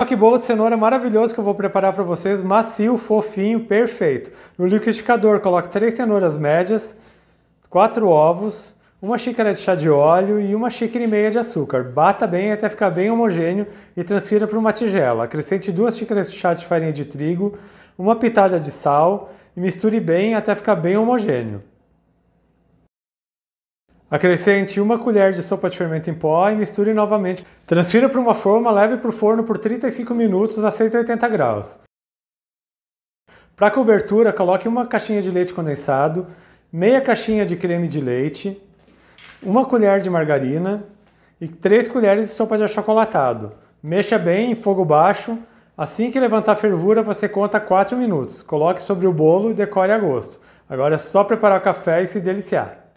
Olha que bolo de cenoura maravilhoso que eu vou preparar para vocês, macio, fofinho, perfeito. No liquidificador, coloque três cenouras médias, quatro ovos, uma xícara de chá de óleo e uma xícara e meia de açúcar. Bata bem até ficar bem homogêneo e transfira para uma tigela. Acrescente duas xícaras de chá de farinha de trigo, uma pitada de sal e misture bem até ficar bem homogêneo. Acrescente uma colher de sopa de fermento em pó e misture novamente. Transfira para uma forma, leve para o forno por 35 minutos a 180 graus. Para cobertura, coloque uma caixinha de leite condensado, meia caixinha de creme de leite, uma colher de margarina e 3 colheres de sopa de achocolatado. Mexa bem em fogo baixo. Assim que levantar a fervura, você conta 4 minutos. Coloque sobre o bolo e decore a gosto. Agora é só preparar o café e se deliciar.